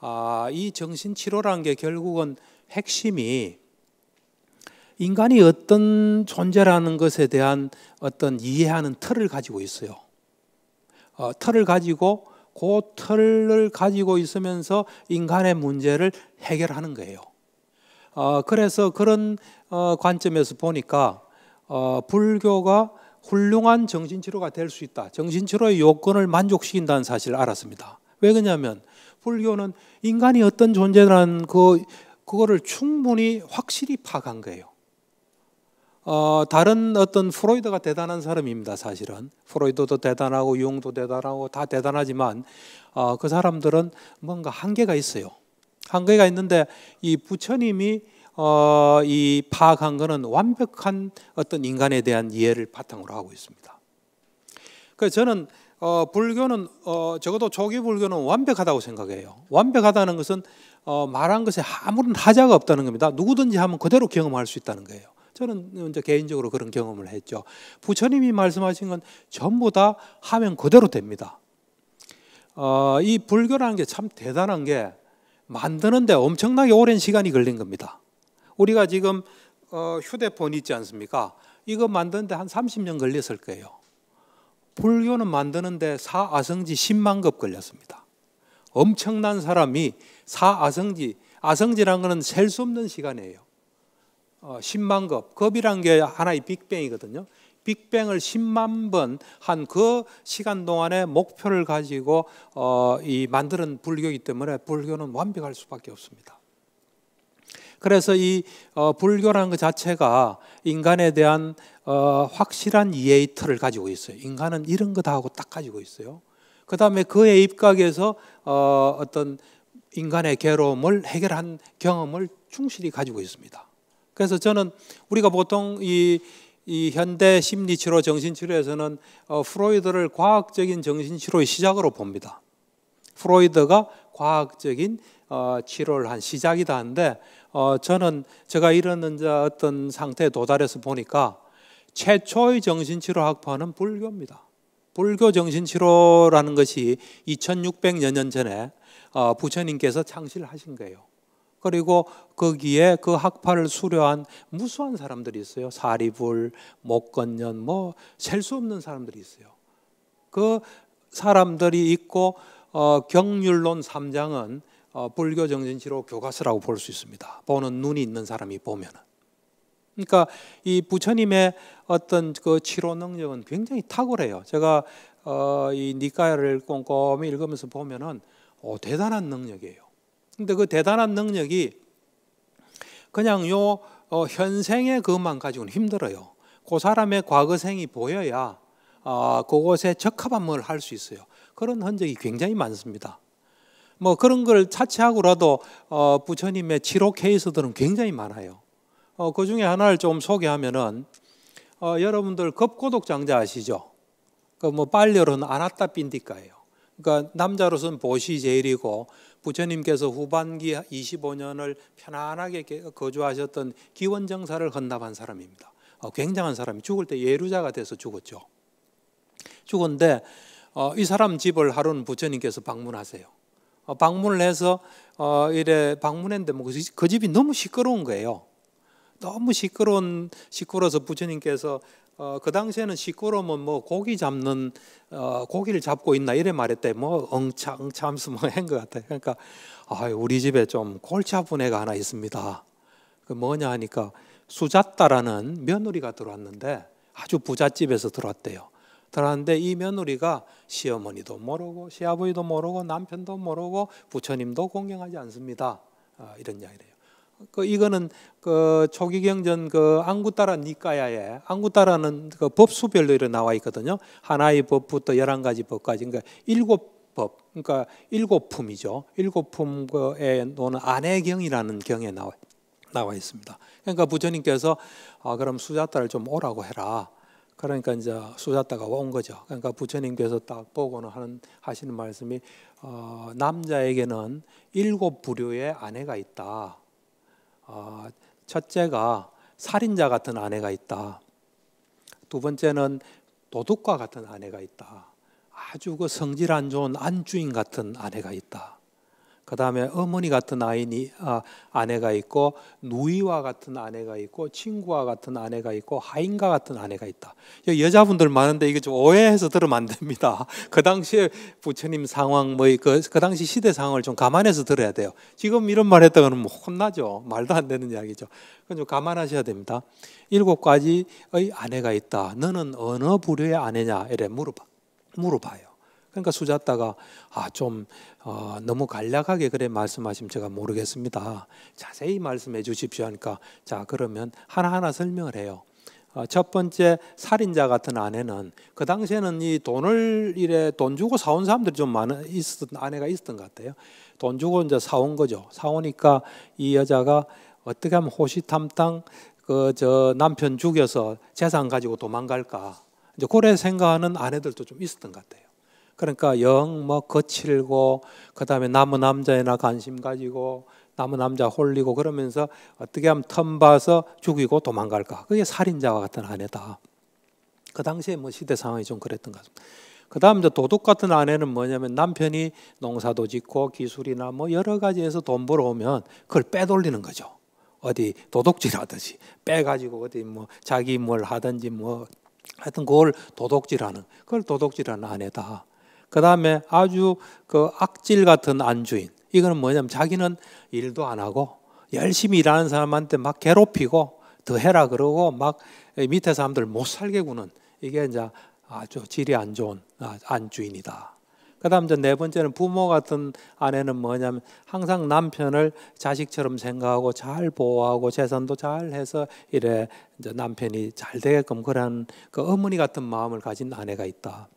아, 이 정신 치료라는 게 결국은 핵심이 인간이 어떤 존재라는 것에 대한 어떤 이해하는 틀을 가지고 있어요. 어, 틀을 가지고 그 틀을 가지고 있으면서 인간의 문제를 해결하는 거예요. 어, 그래서 그런 어, 관점에서 보니까 어, 불교가 훌륭한 정신치료가 될 수 있다. 정신치료의 요건을 만족시킨다는 사실을 알았습니다. 왜 그러냐면 불교는 인간이 어떤 존재라는 그 그거를 충분히 확실히 파악한 거예요. 어, 다른 어떤 프로이드가 대단한 사람입니다. 사실은 프로이드도 대단하고 융도 대단하고 다 대단하지만 어, 그 사람들은 뭔가 한계가 있어요. 한계가 있는데 이 부처님이 어, 이 파악한 것은 완벽한 어떤 인간에 대한 이해를 바탕으로 하고 있습니다. 그 저는 어, 불교는 어, 적어도 조기 불교는 완벽하다고 생각해요. 완벽하다는 것은 어, 말한 것에 아무런 하자가 없다는 겁니다. 누구든지 하면 그대로 경험할 수 있다는 거예요. 저는 이제 개인적으로 그런 경험을 했죠. 부처님이 말씀하신 건 전부 다 하면 그대로 됩니다. 어, 이 불교라는 게 참 대단한 게 만드는데 엄청나게 오랜 시간이 걸린 겁니다. 우리가 지금 어, 휴대폰 있지 않습니까? 이거 만드는데 한 30년 걸렸을 거예요. 불교는 만드는데 사아성지 10만 급 걸렸습니다. 엄청난 사람이 사아성지, 아성지라는 것은 셀수 없는 시간이에요. 10만 어, 급. 급이란 게 하나의 빅뱅이거든요. 빅뱅을 10만 번 한 그 시간 동안에 목표를 가지고 어, 이 만드는 불교이기 때문에 불교는 완벽할 수밖에 없습니다. 그래서 이 어, 불교라는 것 자체가 인간에 대한 어, 확실한 이해의 틀을 가지고 있어요. 인간은 이런 거 다 하고 딱 가지고 있어요. 그 다음에 그의 입각에서 어, 어떤 인간의 괴로움을 해결한 경험을 충실히 가지고 있습니다. 그래서 저는 우리가 보통 이, 이 현대 심리치료 정신치료에서는 어, 프로이드를 과학적인 정신치료의 시작으로 봅니다. 프로이드가 과학적인 어, 치료를 한 시작이다 한데 어, 저는 제가 이런 어떤 상태에 도달해서 보니까 최초의 정신치료 학파는 불교입니다. 불교 정신치료라는 것이 2 6 0 0년 전에 어, 부처님께서 창시를 하신 거예요. 그리고 거기에 그 학파를 수려한 무수한 사람들이 있어요. 사리불, 목건년 뭐 셀 수 없는 사람들이 있어요. 그 사람들이 있고 어, 경률론 3장은 어, 불교 정신치로 교과서라고 볼 수 있습니다. 보는 눈이 있는 사람이 보면은. 그러니까 이 부처님의 어떤 그 치료 능력은 굉장히 탁월해요. 제가 어, 이 니까야를 꼼꼼히 읽으면서 보면은 오, 어, 대단한 능력이에요. 근데 그 대단한 능력이 그냥 요 어, 현생의 그것만 가지고는 힘들어요. 그 사람의 과거생이 보여야 아, 그곳에 적합한 뭘할수 있어요. 그런 흔적이 굉장히 많습니다. 뭐 그런 걸 차치하고라도 어, 부처님의 치료 케이스들은 굉장히 많아요. 어, 그 중에 하나를 좀 소개하면은 어, 여러분들 급고독장자 아시죠? 그 뭐 빨려는 아나타빈디카예요. 그러니까 남자로서는 보시 제일이고 부처님께서 후반기 25년을 편안하게 거주하셨던 기원정사를 헌납한 사람입니다. 어, 굉장한 사람이 죽을 때 예루자가 돼서 죽었죠. 죽었는데이 어, 사람 집을 하루는 부처님께서 방문하세요. 어, 방문을 해서 이래 방문했는데 뭐 그, 그 집이 너무 시끄러운 거예요. 너무 시끄러운 시끄러서 부처님께서 어, 그 당시에는 시끄러우면 뭐 고기 잡는 어, 고기를 잡고 있나 이래 말했대 뭐 엉차 엉참스 뭐한것 같아 그러니까 아, 우리 집에 좀 골치 아픈 애가 하나 있습니다 그 뭐냐 하니까 수잣다라는 며느리가 들어왔는데 아주 부잣집에서 들어왔대요 들어왔는데 이 며느리가 시어머니도 모르고 시아버지도 모르고 남편도 모르고 부처님도 공경하지 않습니다 어, 이런 이야기래요 그 이거는 그 초기경전 그 안구따라 니까야에 안구따라는 그 법수별로 이렇게 나와 있거든요. 하나의 법부터 열한 가지 법까지 그러니까 일곱 법 그러니까 일곱 품이죠. 일곱 품에 노는 안해경이라는 경에 나와 나와 있습니다. 그러니까 부처님께서 아 그럼 수자따를 좀 오라고 해라. 그러니까 이제 수자따가 온 거죠. 그러니까 부처님께서 딱 보고는 하는 하시는 말씀이 어, 남자에게는 일곱 부류의 아내가 있다. 아, 첫째가 살인자 같은 아내가 있다. 두 번째는 도둑과 같은 아내가 있다. 아주 그 성질 안 좋은 안주인 같은 아내가 있다. 그 다음에 어머니 같은 아이니 아, 아내가 있고 누이와 같은 아내가 있고 친구와 같은 아내가 있고 하인과 같은 아내가 있다. 여자분들 많은데 이게 좀 오해해서 들으면 안 됩니다. 그 당시에 부처님 상황 뭐그 그 당시 시대 상황을 좀 감안해서 들어야 돼요. 지금 이런 말 했다가는 뭐 혼나죠. 말도 안 되는 이야기죠. 그건 좀 감안하셔야 됩니다. 일곱 가지의 아내가 있다. 너는 어느 부류의 아내냐? 이래 물어봐. 물어봐요. 그러니까 수자다가 아, 좀 어, 너무 간략하게 그래 말씀하시면 제가 모르겠습니다. 자세히 말씀해 주십시오 하니까 자 그러면 하나하나 설명을 해요. 어, 첫 번째 살인자 같은 아내는 그 당시에는 이 돈을 이래 돈 주고 사온 사람들이 좀많아 있었던 아내가 있었던 것 같아요. 돈 주고 이제 사온 거죠. 사오니까 이 여자가 어떻게 하면 호시탐탐 그 저 남편 죽여서 재산 가지고 도망갈까 이제 고래 생각하는 아내들도 좀 있었던 것 같아요. 그러니까 영 뭐 거칠고 그다음에 남은 남자에나 관심 가지고 남은 남자 홀리고 그러면서 어떻게 하면 텀봐서 죽이고 도망갈까? 그게 살인자와 같은 아내다. 그 당시에 뭐 시대 상황이 좀 그랬던 것 같습니다. 그 다음 이제 도둑 같은 아내는 뭐냐면 남편이 농사도 짓고 기술이나 뭐 여러 가지에서 돈 벌어오면 그걸 빼돌리는 거죠. 어디 도둑질 하듯이 빼가지고 어디 뭐 자기 뭘 하든지 뭐 하여튼 그걸 도둑질하는 그걸 도둑질하는 아내다. 그 다음에 아주 그 악질 같은 안주인. 이거는 뭐냐면 자기는 일도 안 하고 열심히 일하는 사람한테 막 괴롭히고 더 해라 그러고 막 밑에 사람들 못 살게 구는 이게 이제 아주 질이 안 좋은 아, 안주인이다. 그다음 이네 번째는 부모 같은 아내는 뭐냐면 항상 남편을 자식처럼 생각하고 잘 보호하고 재산도 잘 해서 이래 이제 남편이 잘 되게끔 그런 그 어머니 같은 마음을 가진 아내가 있다.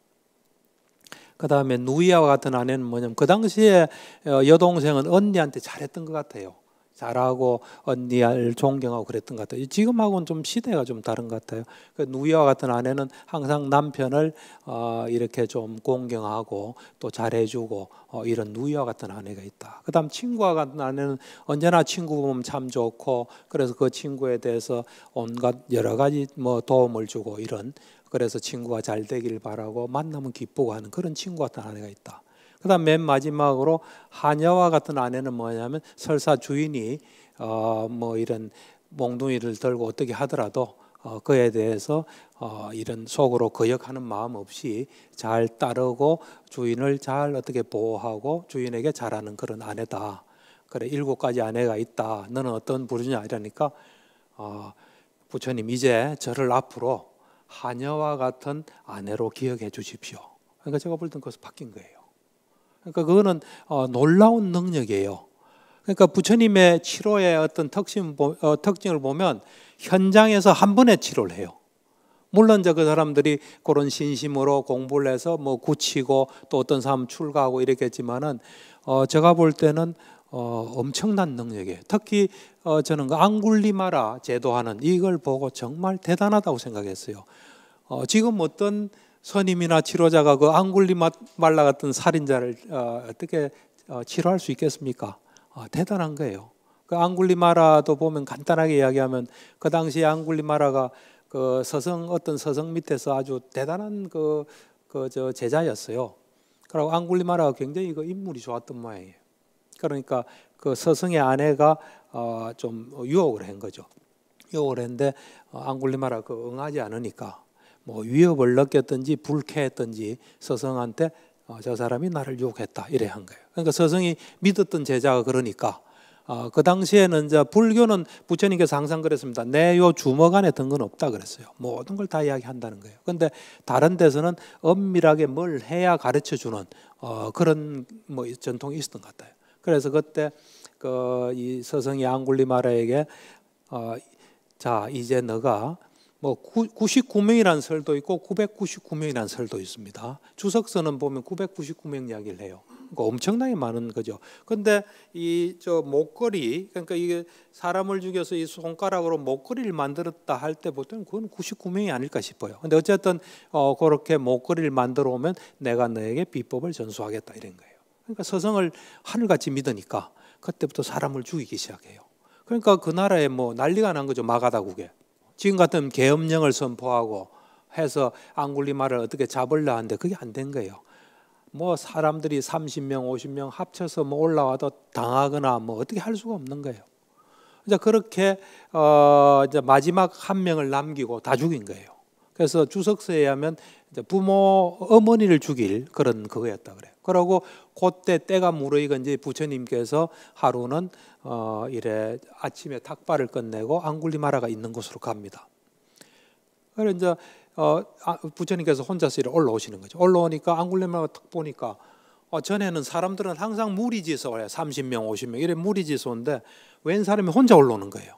그 다음에 누이와 같은 아내는 뭐냐면 그 당시에 어, 여동생은 언니한테 잘했던 것 같아요. 잘하고 언니를 존경하고 그랬던 것 같아요. 지금하고는 좀 시대가 좀 다른 것 같아요. 그 누이와 같은 아내는 항상 남편을 어 이렇게 좀 공경하고 또 잘해주고 어 이런 누이와 같은 아내가 있다. 그다음 친구와 같은 아내는 언제나 친구 보면 참 좋고 그래서 그 친구에 대해서 온갖 여러 가지 뭐 도움을 주고 이런 그래서 친구가 잘 되기를 바라고 만나면 기쁘고 하는 그런 친구 같은 아내가 있다. 그다음 맨 마지막으로 하녀와 같은 아내는 뭐냐면 설사 주인이 어뭐 이런 몽둥이를 들고 어떻게 하더라도 어 그에 대해서 어 이런 속으로 거역하는 마음 없이 잘 따르고 주인을 잘 어떻게 보호하고 주인에게 잘하는 그런 아내다. 그래 일곱 가지 아내가 있다. 너는 어떤 부르냐 이러니까 어, 부처님 이제 저를 앞으로 하녀와 같은 아내로 기억해 주십시오. 그러니까 제가 볼땐 그것이 바뀐 거예요. 그러니까 그거는 어, 놀라운 능력이에요. 그러니까 부처님의 치료의 어떤 특징, 어, 특징을 보면 현장에서 한 번에 치료를 해요. 물론 이제 그 사람들이 그런 신심으로 공부를 해서 뭐 굳히고 또 어떤 사람 출가하고 이랬겠지만은 어, 제가 볼 때는 어, 엄청난 능력이에요. 특히 어, 저는 그 앙굴리마라 제도하는 이걸 보고 정말 대단하다고 생각했어요. 어, 지금 어떤 선임이나 치료자가 그 앙굴리말라 같은 살인자를 어, 떻게 어, 치료할 수 있겠습니까? 어, 대단한 거예요. 그 앙굴리마라도 보면 간단하게 이야기하면 그 당시에 앙굴리마라가 그 서성 어떤 서성 밑에서 아주 대단한 그그저 제자였어요. 그리고 앙굴리마라가 굉장히 그 인물이 좋았던 모양이에요. 그러니까 그서성의 아내가 어, 좀 유혹을 한 거죠. 유혹을 했는데 어, 앙굴리마라 그 응하지 않으니까 뭐 위협을 느꼈든지 불쾌했든지 서성한테 어, 저 사람이 나를 유혹했다 이래 한 거예요. 그러니까 서성이 믿었던 제자가 그러니까 어, 그 당시에는 이제 불교는 부처님께서 항상 그랬습니다. 내 요 주먹 안에 든 건 없다 그랬어요. 모든 걸 다 이야기한다는 거예요. 근데 다른 데서는 엄밀하게 뭘 해야 가르쳐 주는 어, 그런 뭐 전통이 있었던 것 같아요. 그래서 그때 그이 서성이 앙굴리마라에게 어, 자 이제 너가 뭐9 9명이란 설도 있고 9 9 9명이란 설도 있습니다. 주석서는 보면 999명 이야기를 해요. 그러니까 엄청나게 많은 거죠. 근데 이저 목걸이 그러니까 이게 사람을 죽여서 이 손가락으로 목걸이를 만들었다 할 때 보통 그건 99명이 아닐까 싶어요. 근데 어쨌든 어 그렇게 목걸이를 만들어 오면 내가 너에게 비법을 전수하겠다 이런 거예요. 그러니까 서성을 하늘같이 믿으니까 그때부터 사람을 죽이기 시작해요. 그러니까 그 나라에 뭐 난리가 난 거죠. 마가다국에. 지금 같은 계엄령을 선포하고 해서 앙굴리마를 어떻게 잡을라 하는데 그게 안 된 거예요. 뭐 사람들이 30명, 50명 합쳐서 뭐 올라와도 당하거나 뭐 어떻게 할 수가 없는 거예요. 이제 그렇게 어 이제 마지막 한 명을 남기고 다 죽인 거예요. 그래서 주석서에 하면 부모 어머니를 죽일 그런 그거였다 그래. 그러고 그때 때가 무르익은 지 부처님께서 하루는 어 이래 아침에 닭발을 끝내고 앙굴리마라가 있는 곳으로 갑니다. 그래 이제 어 아, 부처님께서 혼자서 이렇게 올라오시는 거죠. 올라오니까 앙굴리마라 탁 보니까 어 전에는 사람들은 항상 무리지서 와요. 30명, 50명 이래 무리지서오데웬 사람이 혼자 올라오는 거예요.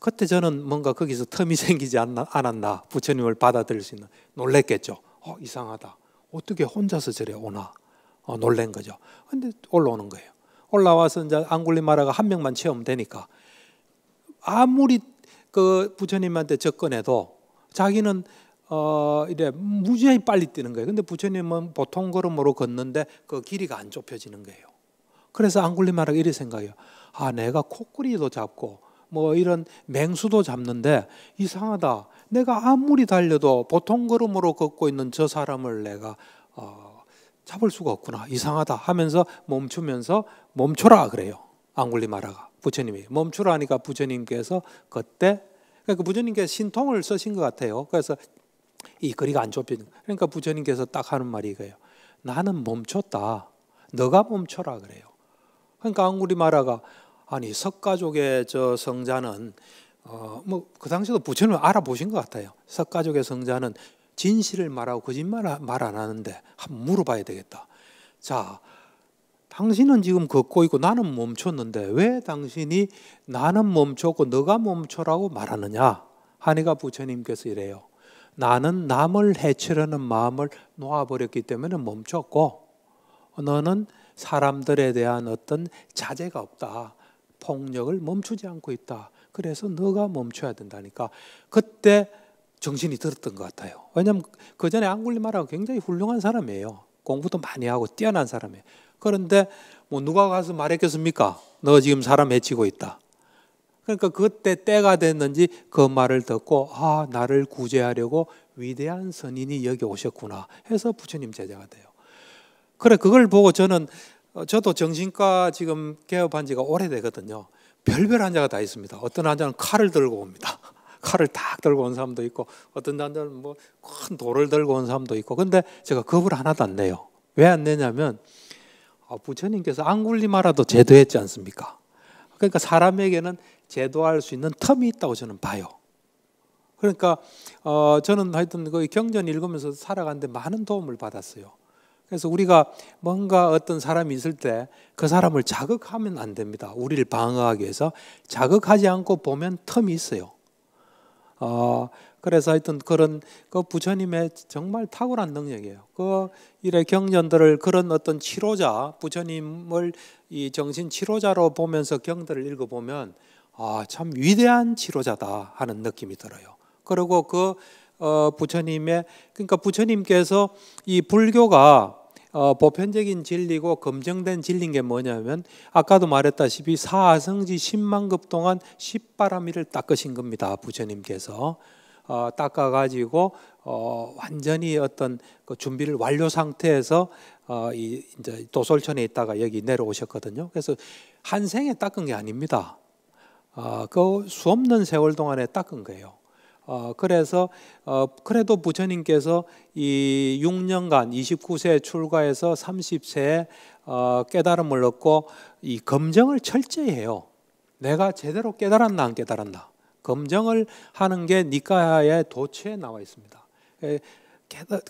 그때 저는 뭔가 거기서 틈이 생기지 않았나 부처님을 받아들일 수 있는 놀랬겠죠. 어, 이상하다. 어떻게 혼자서 저래 오나 어, 놀란 거죠. 근데 올라오는 거예요. 올라와서 이제 앙굴리마라가 한 명만 체험되니까 아무리 그 부처님한테 접근해도 자기는 어 이래 무지하게 빨리 뛰는 거예요. 근데 부처님은 보통 걸음으로 걷는데 그 길이가 안 좁혀지는 거예요. 그래서 앙굴리마라가 이래 생각해요. 아 내가 코끼리도 잡고 뭐 이런 맹수도 잡는데 이상하다. 내가 아무리 달려도 보통 걸음으로 걷고 있는 저 사람을 내가 어, 잡을 수가 없구나. 이상하다 하면서 멈추면서 멈춰라 그래요. 앙굴리마라가 부처님이 멈추라니까 부처님께서 그때 그러니까 그 부처님께 신통을 쓰신 것 같아요. 그래서 이 거리가 안 좁히는 그러니까 부처님께서 딱 하는 말이 이거예요. 나는 멈췄다. 너가 멈춰라 그래요. 그러니까 앙구리마라가 아니 석가족의 저 성자는 어뭐그 당시도 부처님 을 알아보신 것 같아요. 석가족의 성자는 진실을 말하고 거짓말 말안 하는데 한번 물어봐야 되겠다. 자, 당신은 지금 걷고 있고 나는 멈췄는데 왜 당신이 나는 멈췄고 너가 멈춰라고 말하느냐? 하니가 부처님께서 이래요. 나는 남을 해치려는 마음을 놓아버렸기 때문에 멈췄고 너는 사람들에 대한 어떤 자제가 없다. 폭력을 멈추지 않고 있다. 그래서 너가 멈춰야 된다니까. 그때 정신이 들었던 것 같아요. 왜냐하면 그 전에 앙굴리마라고 굉장히 훌륭한 사람이에요. 공부도 많이 하고 뛰어난 사람이에요. 그런데 뭐 누가 가서 말했겠습니까? 너 지금 사람 해치고 있다. 그러니까 그때 때가 됐는지 그 말을 듣고 아 나를 구제하려고 위대한 선인이 여기 오셨구나 해서 부처님 제자가 돼요. 그래 그걸 보고 저는 어, 저도 정신과 지금 개업한 지가 오래되거든요. 별별 환자가 다 있습니다. 어떤 환자는 칼을 들고 옵니다. 칼을 딱 들고 온 사람도 있고 어떤 환자는 뭐 큰 돌을 들고 온 사람도 있고 근데 제가 겁을 하나도 안 내요. 왜 안 내냐면 아, 부처님께서 안굴리마라도 제도했지 않습니까? 그러니까 사람에게는 제도할 수 있는 텀이 있다고 저는 봐요. 그러니까 어, 저는 하여튼 그 경전 읽으면서 살아가는데 많은 도움을 받았어요. 그래서 우리가 뭔가 어떤 사람이 있을 때 그 사람을 자극하면 안 됩니다. 우리를 방어하기 위해서 자극하지 않고 보면 틈이 있어요. 어, 그래서 하여튼 그런 그 부처님의 정말 탁월한 능력이에요. 그 일의 경전들을 그런 어떤 치료자 부처님을 이 정신 치료자로 보면서 경들을 읽어보면 아참 위대한 치료자다 하는 느낌이 들어요. 그리고 그 어, 부처님의 그러니까 부처님께서 이 불교가 어, 보편적인 진리고 검증된 진리인 게 뭐냐면 아까도 말했다시피 사성지 10만급 동안 1바람이를 닦으신 겁니다. 부처님께서 어, 닦아가지고 어, 완전히 어떤 그 준비를 완료 상태에서 어, 이 이제 도솔천에 있다가 여기 내려오셨거든요. 그래서 한 생에 닦은 게 아닙니다. 어, 그 수없는 세월 동안에 닦은 거예요. 어, 그래서 어, 그래도 부처님께서 이 6년간 29세에 출가해서 30세에 어, 깨달음을 얻고 이검정을 철저히 해요. 내가 제대로 깨달았나 안 깨달았나 검증을 하는 게 니카야의 도체에 나와 있습니다. 예,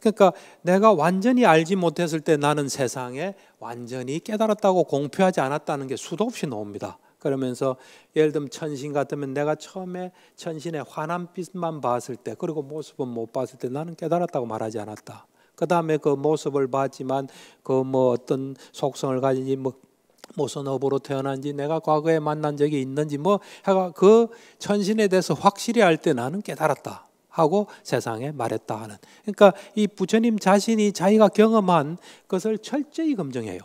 그러니까 내가 완전히 알지 못했을 때 나는 세상에 완전히 깨달았다고 공표하지 않았다는 게 수도 없이 나옵니다. 그러면서 예를 들면 천신 같으면 내가 처음에 천신의 환한빛만 봤을 때 그리고 모습은 못 봤을 때 나는 깨달았다고 말하지 않았다. 그 다음에 그 모습을 봤지만 그 뭐 어떤 속성을 가진지 뭐 무슨 업으로 태어난지 내가 과거에 만난 적이 있는지 뭐 해가 그 천신에 대해서 확실히 할때 나는 깨달았다. 하고 세상에 말했다 하는. 그러니까 이 부처님 자신이 자기가 경험한 것을 철저히 검증해요.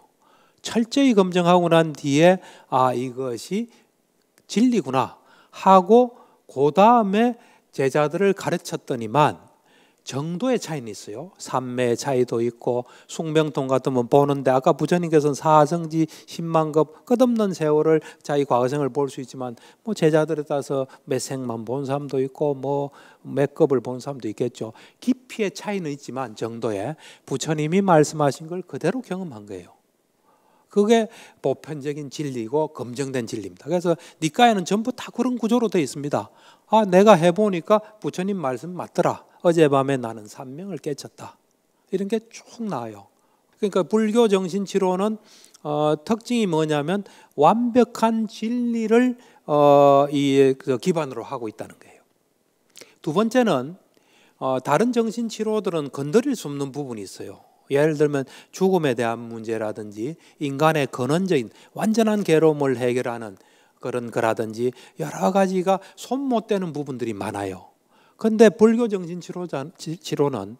철저히 검증하고 난 뒤에 아 이것이 진리구나 하고 그 다음에 제자들을 가르쳤더니만 정도의 차이는 있어요. 삼매의 차이도 있고 숙명통 같으면 뭐 보는데 아까 부처님께서는 사성지 10만급 끝없는 세월을 자기 과거생을 볼 수 있지만 뭐 제자들에 따라서 몇 생만 본 사람도 있고 뭐몇 급을 본 사람도 있겠죠. 깊이의 차이는 있지만 정도의 부처님이 말씀하신 걸 그대로 경험한 거예요. 그게 보편적인 진리고 검증된 진리입니다. 그래서 니까에는 전부 다 그런 구조로 되어 있습니다. 아, 내가 해보니까 부처님 말씀 맞더라. 어젯밤에 나는 산명을 깨쳤다. 이런 게 쭉 나와요. 그러니까 불교 정신 치료는 어, 특징이 뭐냐면 완벽한 진리를 어, 이 그 기반으로 하고 있다는 거예요. 두 번째는 어, 다른 정신 치료들은 건드릴 수 없는 부분이 있어요. 예를 들면 죽음에 대한 문제라든지 인간의 근원적인 완전한 괴로움을 해결하는 그런 거라든지 여러 가지가 손 못 대는 부분들이 많아요. 근데 불교 정신 치료자, 치료는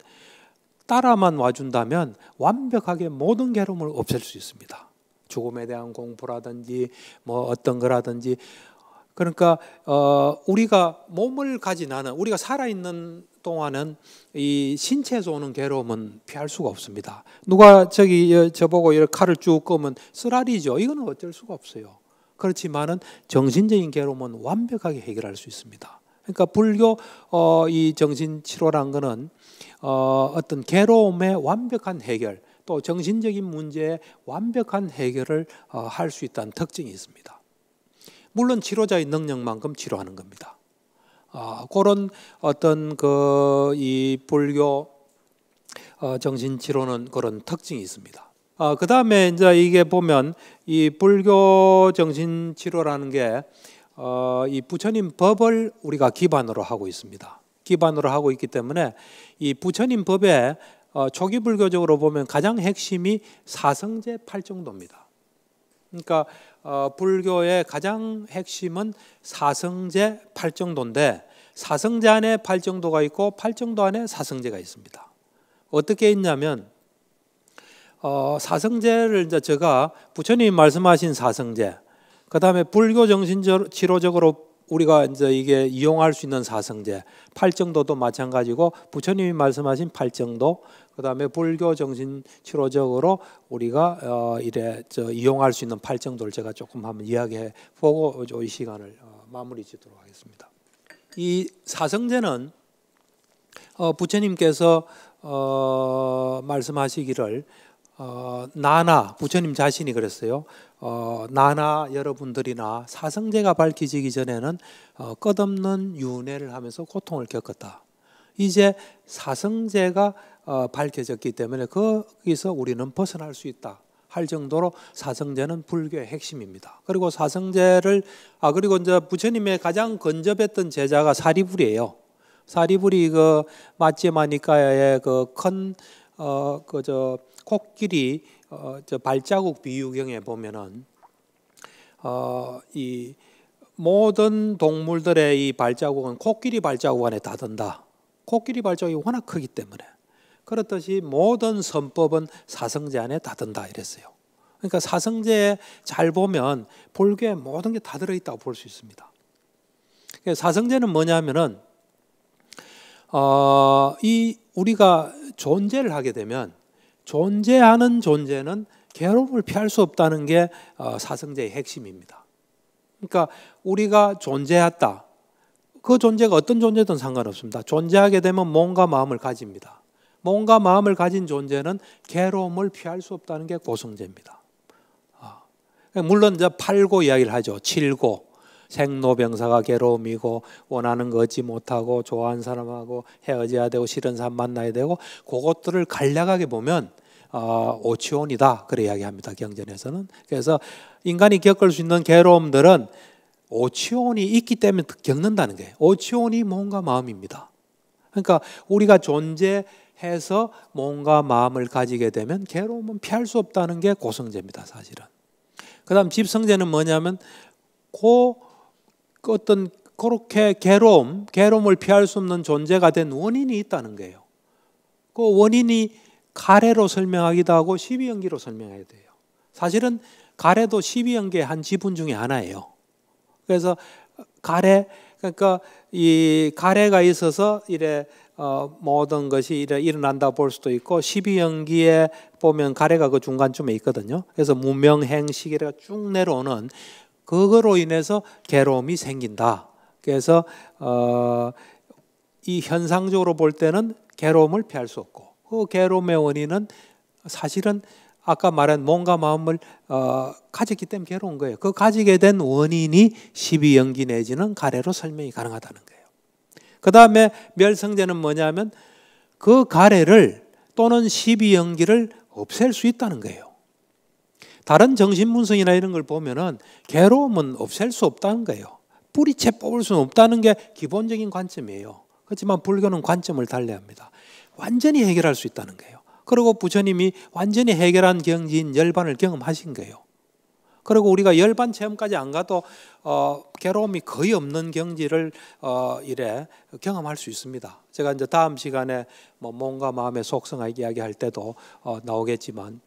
따라만 와준다면 완벽하게 모든 괴로움을 없앨 수 있습니다. 죽음에 대한 공포라든지뭐 어떤 거라든지 그러니까 어, 우리가 몸을 가진 나는 우리가 살아있는 동안은 이 신체에서 오는 괴로움은 피할 수가 없습니다. 누가 저기 저보고 이 칼을 쭉 꺼면 쓰라리죠. 이거 어쩔 수가 없어요. 그렇지만은 정신적인 괴로움은 완벽하게 해결할 수 있습니다. 그러니까 불교 어, 이 정신 치료란 거는 어, 어떤 괴로움의 완벽한 해결, 또 정신적인 문제의 완벽한 해결을 어, 할수 있다는 특징이 있습니다. 물론 치료자의 능력만큼 치료하는 겁니다. 어, 그런 어떤 그 이 불교 어, 정신치료는 그런 특징이 있습니다. 아, 그 다음에 이제 이게 보면 이 불교 정신치료라는 게이 어, 부처님 법을 우리가 기반으로 하고 있습니다. 기반으로 하고 있기 때문에 이 부처님 법에 어, 초기 불교적으로 보면 가장 핵심이 사성제 팔정도입니다. 그러니까 어, 불교의 가장 핵심은 사성제 팔정도인데 사성제 안에 팔정도가 있고 팔정도 안에 사성제가 있습니다. 어떻게 있냐면 어, 사성제를 이제 제가 부처님이 말씀하신 사성제, 그 다음에 불교 정신 치료적으로 우리가 이제 이게 이용할 수 있는 사성제, 팔정도도 마찬가지고 부처님이 말씀하신 팔정도, 그 다음에 불교 정신 치료적으로 우리가 어, 이래 저 이용할 수 있는 팔 정도를 제가 조금 한번 이야기해 보고 이 시간을 어, 마무리 짓도록 하겠습니다. 이 사성제는 어, 부처님께서 어, 말씀하시기를 어, 나나 부처님 자신이 그랬어요. 어, 나나 여러분들이나 사성제가 밝히지기 전에는 끝없는 윤회를 하면서 고통을 겪었다. 이제 사성제가 어, 밝혀졌기 때문에 거기서 우리는 벗어날 수 있다 할 정도로 사성제는 불교의 핵심입니다. 그리고 사성제를 아 그리고 이제 부처님의 가장 건접했던 제자가 사리불이에요. 사리불이 그 마찌마니까의 그큰 어, 그저 코끼리 어, 저 발자국 비유경에 보면은 어, 이 모든 동물들의 이 발자국은 코끼리 발자국 안에 다 든다. 코끼리 발자국이 워낙 크기 때문에 그렇듯이 모든 선법은 사성제 안에 다 든다 이랬어요. 그러니까 사성제에 잘 보면 볼교에 모든 게 다 들어있다고 볼 수 있습니다. 그러니까 사성제는 뭐냐면은 어, 이 우리가 존재를 하게 되면 존재하는 존재는 괴로움을 피할 수 없다는 게 어, 사성제의 핵심입니다. 그러니까 우리가 존재했다. 그 존재가 어떤 존재든 상관없습니다. 존재하게 되면 몸과 마음을 가집니다. 뭔가 마음을 가진 존재는 괴로움을 피할 수 없다는 게 고성제입니다. 아, 물론 이제 팔고 이야기를 하죠. 칠고 생로병사가 괴로움이고 원하는 거 얻지 못하고 좋아하는 사람하고 헤어져야 되고 싫은 사람 만나야 되고 그것들을 간략하게 보면 어, 오치온이다 그래 이야기합니다. 경전에서는 그래서 인간이 겪을 수 있는 괴로움들은 오치온이 있기 때문에 겪는다는 거 오치온이 몸과 마음입니다. 그러니까 우리가 존재 해서 몸과 마음을 가지게 되면 괴로움은 피할 수 없다는 게 고성제입니다, 사실은. 그다음 집성제는 뭐냐면 고 어떤 그렇게 괴로움, 괴로움을 피할 수 없는 존재가 된 원인이 있다는 거예요. 그 원인이 가래로 설명하기도 하고 1 2연기로 설명해야 돼요. 사실은 가래도 1 2연기의한 지분 중에 하나예요. 그래서 가래 그러니까 이 가래가 있어서 이래 어, 모든 것이 일어난다 볼 수도 있고 12연기에 보면 가래가 그 중간쯤에 있거든요. 그래서 무명행 식계가쭉 내려오는 그거로 인해서 괴로움이 생긴다. 그래서 어, 이 현상적으로 볼 때는 괴로움을 피할 수 없고 그 괴로움의 원인은 사실은 아까 말한 몸과 마음을 어, 가졌기 때문에 괴로운 거예요. 그 가지게 된 원인이 12연기 내지는 가래로 설명이 가능하다는 거예요. 그 다음에 멸성제는 뭐냐면 그 가래를 또는 시비연기를 없앨 수 있다는 거예요. 다른 정신문성이나 이런 걸 보면은 괴로움은 없앨 수 없다는 거예요. 뿌리채 뽑을 수는 없다는 게 기본적인 관점이에요. 그렇지만 불교는 관점을 달래합니다 완전히 해결할 수 있다는 거예요. 그리고 부처님이 완전히 해결한 경지인 열반을 경험하신 거예요. 그리고 우리가 열반 체험까지 안 가도 어, 괴로움이 거의 없는 경지를 어, 이래 경험할 수 있습니다. 제가 이제 다음 시간에 뭐 몸과 마음의 속성을 이야기할 때도 어, 나오겠지만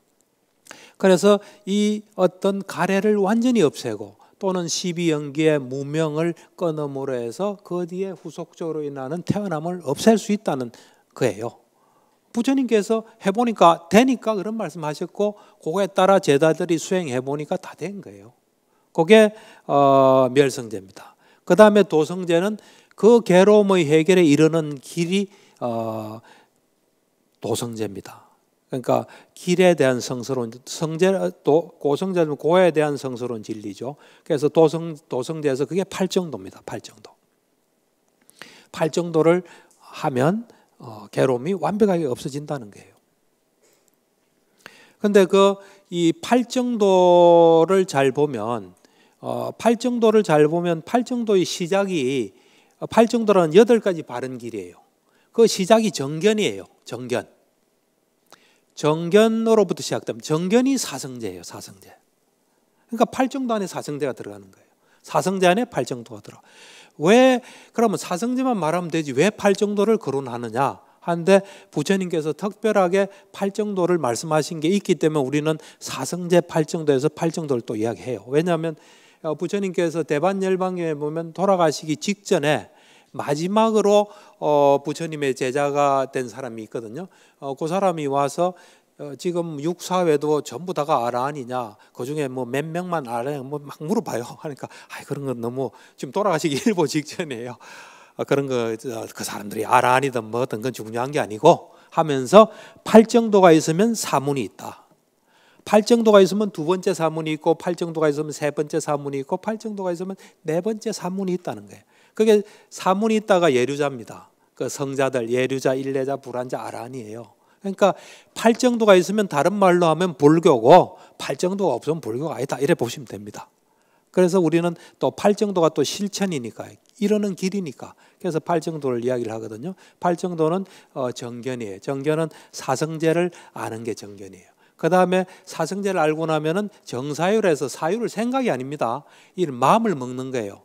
그래서 이 어떤 가래를 완전히 없애고 또는 시비 연기의 무명을 끊음으로 해서 그 뒤에 후속적으로 인하는 태어남을 없앨 수 있다는 거예요. 부처님께서 해보니까 되니까 그런 말씀하셨고 그거에 따라 제자들이 수행해보니까 다 된 거예요. 그게 어, 멸성제입니다. 그 다음에 도성제는 그 괴로움의 해결에 이르는 길이 어, 도성제입니다. 그러니까 길에 대한 성스러운 성제 도 고성제는 고에 대한 성스러운 진리죠. 그래서 도성 도성제에서 그게 팔정도입니다. 팔정도. 팔정도를 하면 어, 괴로움이 완벽하게 없어진다는 거예요. 근데 그 이 팔정도를 잘 보면 어, 팔정도를 잘 보면 팔정도의 시작이 어, 팔정도라는 여덟 가지 바른 길이에요. 그 시작이 정견이에요. 정견. 정견으로부터 시작됩니 정견이 사성제예요. 사성제. 그러니까 팔정도 안에 사성제가 들어가는 거예요. 사성제 안에 팔정도가 들어. 왜 그러면 사성제만 말하면 되지 왜 팔정도를 거론하느냐? 한데 부처님께서 특별하게 팔정도를 말씀하신 게 있기 때문에 우리는 사성제 팔정도에서 팔정도를 또 이야기해요. 왜냐하면 어, 부처님께서 대반 열방에 보면 돌아가시기 직전에 마지막으로 어, 부처님의 제자가 된 사람이 있거든요. 어, 그 사람이 와서 어, 지금 육사회도 전부 다가 아란니냐그 중에 뭐 몇 명만 아 뭐막 물어봐요 하니까 아 그런 건 너무 지금 돌아가시기 일보 직전이에요 아, 그런 거그 사람들이 아란이든 뭐든 건 중요한 게 아니고 하면서 팔정도가 있으면 사문이 있다 팔정도가 있으면 두 번째 사문이 있고 팔정도가 있으면 세 번째 사문이 있고 팔정도가 있으면 네 번째 사문이 있다는 거예요 그게 사문이 있다가 예류자입니다 그 성자들 예류자 일례자 불안자 아란이에요 그러니까 팔정도가 있으면 다른 말로 하면 불교고 팔정도가 없으면 불교가 아니다. 이래 보시면 됩니다. 그래서 우리는 또 팔정도가 또 실천이니까 이러는 길이니까 그래서 팔정도를 이야기를 하거든요. 팔정도는 어, 정견이에요. 정견은 사성제를 아는 게 정견이에요. 그 다음에 사성제를 알고 나면은 정사율에서 사율을 생각이 아닙니다. 이 마음을 먹는 거예요.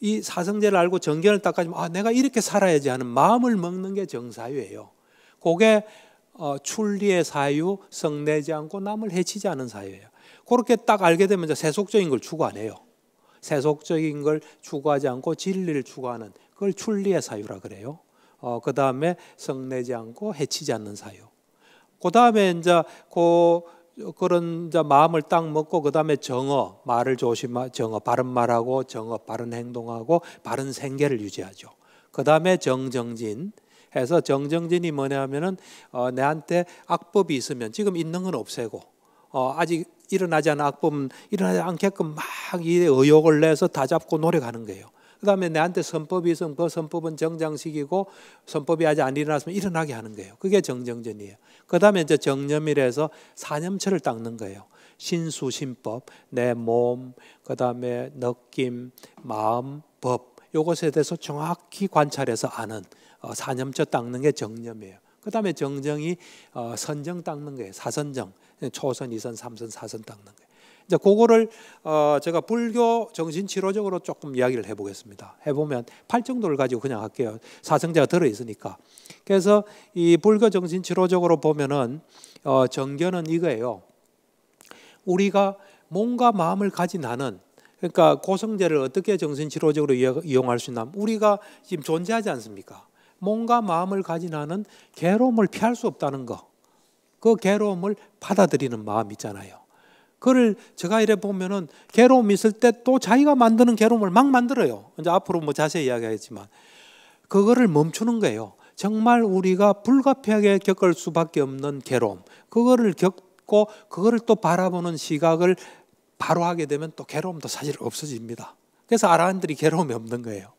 이 사성제를 알고 정견을 닦아주면 아 내가 이렇게 살아야지 하는 마음을 먹는 게 정사유예요. 그게 어, 출리의 사유, 성내지 않고 남을 해치지 않은 사유예요. 그렇게 딱 알게 되면 세속적인 걸 추구 안 해요. 세속적인 걸 추구하지 않고 진리를 추구하는 그걸 출리의 사유라 그래요. 어, 그 다음에 성내지 않고 해치지 않는 사유. 그 다음에 이제 그 그런 이제 마음을 딱 먹고 그 다음에 정어 말을 조심하 정어 바른 말하고 정어 바른 행동하고 바른 생계를 유지하죠. 그 다음에 정정진 해서 정정진이 뭐냐 하면은 어, 내한테 악법이 있으면 지금 있는 건 없애고 어, 아직 일어나지 않은 악법은 일어나지 않게끔 막이 의욕을 내서 다 잡고 노력하는 거예요. 그다음에 내한테 선법이 있으면 그 선법은 정장식이고 선법이 아직 안 일어났으면 일어나게 하는 거예요. 그게 정정전이에요. 그다음에 이제 정념이라서 사념처를 닦는 거예요. 신수신법, 내 몸, 그다음에 느낌, 마음, 법 요것에 대해서 정확히 관찰해서 아는 어, 사념처 닦는 게 정념이에요. 그 다음에 정정이 어, 선정 닦는 거예요. 사선정, 초선, 이선, 삼선, 사선 닦는 거예요. 이제 그거를 어, 제가 불교 정신 치료적으로 조금 이야기를 해보겠습니다. 해보면 팔 정도를 가지고 그냥 할게요. 사성자가 들어 있으니까. 그래서 이 불교 정신 치료적으로 보면은 정견은 이거예요. 우리가 몸과 마음을 가진 나는 그러니까 고성제를 어떻게 정신 치료적으로 이용할 수 있나? 우리가 지금 존재하지 않습니까? 몸과 마음을 가진 나는 괴로움을 피할 수 없다는 거. 그 괴로움을 받아들이는 마음 있잖아요. 그를 제가 이래 보면은 괴로움 있을 때 또 자기가 만드는 괴로움을 막 만들어요. 이제 앞으로 뭐 자세히 이야기하겠지만 그거를 멈추는 거예요. 정말 우리가 불가피하게 겪을 수밖에 없는 괴로움. 그거를 겪고 그거를 또 바라보는 시각을 바로 하게 되면 또 괴로움도 사실 없어집니다. 그래서 아라한들이 괴로움이 없는 거예요.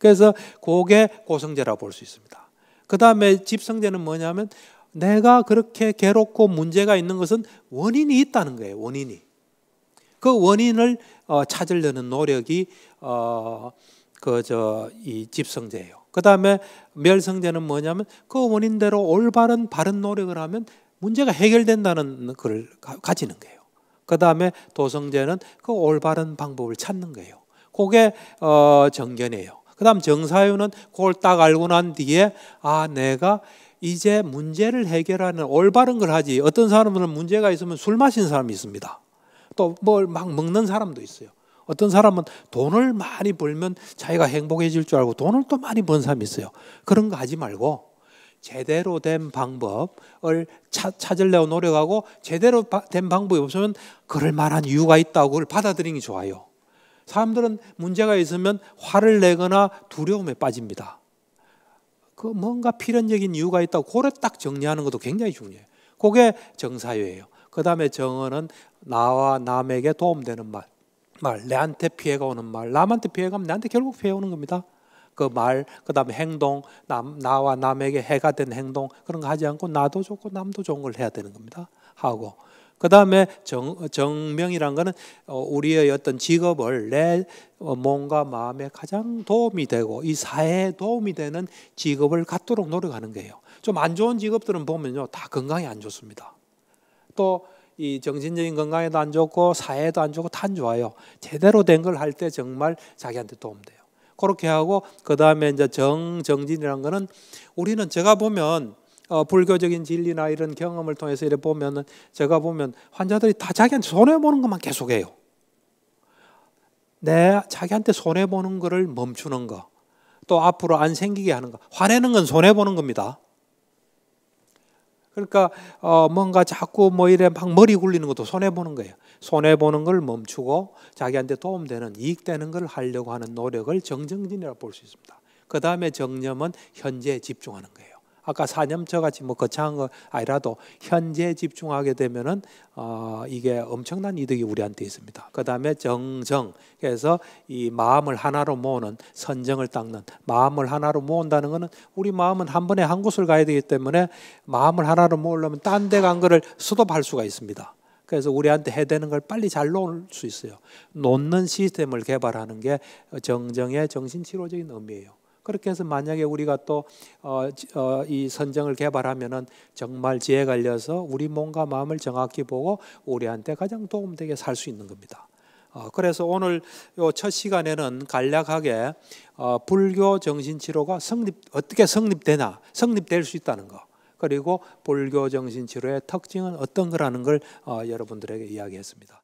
그래서 그게 고성제라고 볼 수 있습니다. 그 다음에 집성제는 뭐냐면 내가 그렇게 괴롭고 문제가 있는 것은 원인이 있다는 거예요. 원인이. 그 원인을 어, 찾으려는 노력이 어, 그저이 집성제예요. 그 다음에 멸성제는 뭐냐면 그 원인대로 올바른 바른 노력을 하면 문제가 해결된다는 글을 가지는 거예요. 그 다음에 도성제는 그 올바른 방법을 찾는 거예요. 그게 어, 정견이에요. 그다음 정사유는 그걸 딱 알고 난 뒤에 아 내가 이제 문제를 해결하는 올바른 걸 하지. 어떤 사람들은 문제가 있으면 술 마신 사람이 있습니다. 또 뭘 막 먹는 사람도 있어요. 어떤 사람은 돈을 많이 벌면 자기가 행복해질 줄 알고 돈을 또 많이 번 사람이 있어요. 그런 거 하지 말고 제대로 된 방법을 찾으려고 노력하고 제대로 된 방법이 없으면 그럴 만한 이유가 있다고 받아들이는 게 좋아요. 사람들은 문제가 있으면 화를 내거나 두려움에 빠집니다. 그 뭔가 필연적인 이유가 있다고 그걸 딱 정리하는 것도 굉장히 중요해요. 그게 정사유예요. 그 다음에 정언은 나와 남에게 도움되는 말, 말 내한테 피해가 오는 말, 남한테 피해가 면 나한테 결국 피해 오는 겁니다. 그 말, 그 다음에 행동, 남, 나와 남에게 해가 된 행동 그런 거 하지 않고 나도 좋고 남도 좋은 걸 해야 되는 겁니다. 하고 그 다음에 정명이란 것은 어, 우리의 어떤 직업을 내 어, 몸과 마음에 가장 도움이 되고 이 사회에 도움이 되는 직업을 갖도록 노력하는 거예요. 좀 안 좋은 직업들은 보면요. 다 건강에 안 좋습니다. 또 이 정신적인 건강에도 안 좋고 사회에도 안 좋고 다 안 좋아요. 제대로 된 걸 할 때 정말 자기한테 도움돼요. 그렇게 하고 그 다음에 이제 정 정진이란 거는 우리는 제가 보면 어, 불교적인 진리나 이런 경험을 통해서 이렇게 보면은 제가 보면 환자들이 다 자기한테 손해 보는 것만 계속해요. 내 자기한테 손해 보는 것을 멈추는 거, 또 앞으로 안 생기게 하는 거, 화내는 건 손해 보는 겁니다. 그러니까 어, 뭔가 자꾸 뭐 이래 막 머리 굴리는 것도 손해 보는 거예요. 손해 보는 걸 멈추고 자기한테 도움되는 이익되는 걸 하려고 하는 노력을 정정진이라고 볼 수 있습니다. 그 다음에 정념은 현재에 집중하는 거예요. 아까 사념처 같이 뭐 거창한 거 아니라도 현재 에 집중하게 되면은 어 이게 엄청난 이득이 우리한테 있습니다. 그 다음에 정정 그래서 이 마음을 하나로 모으는 선정을 닦는 마음을 하나로 모은다는 것은 우리 마음은 한 번에 한 곳을 가야 되기 때문에 마음을 하나로 모으려면 딴 데 간 거를 수도할 수가 있습니다. 그래서 우리한테 해되는 걸 빨리 잘 놓을 수 있어요. 놓는 시스템을 개발하는 게 정정의 정신치료적인 의미예요. 그렇게 해서 만약에 우리가 또이 어, 어, 선정을 개발하면은 정말 지혜 갈려서 우리 몸과 마음을 정확히 보고 우리한테 가장 도움되게 살 수 있는 겁니다. 어, 그래서 오늘 첫 시간에는 간략하게 어, 불교 정신치료가 성립 어떻게 성립되나 성립될 수 있다는 거 그리고 불교 정신치료의 특징은 어떤 거라는 걸 어, 여러분들에게 이야기했습니다.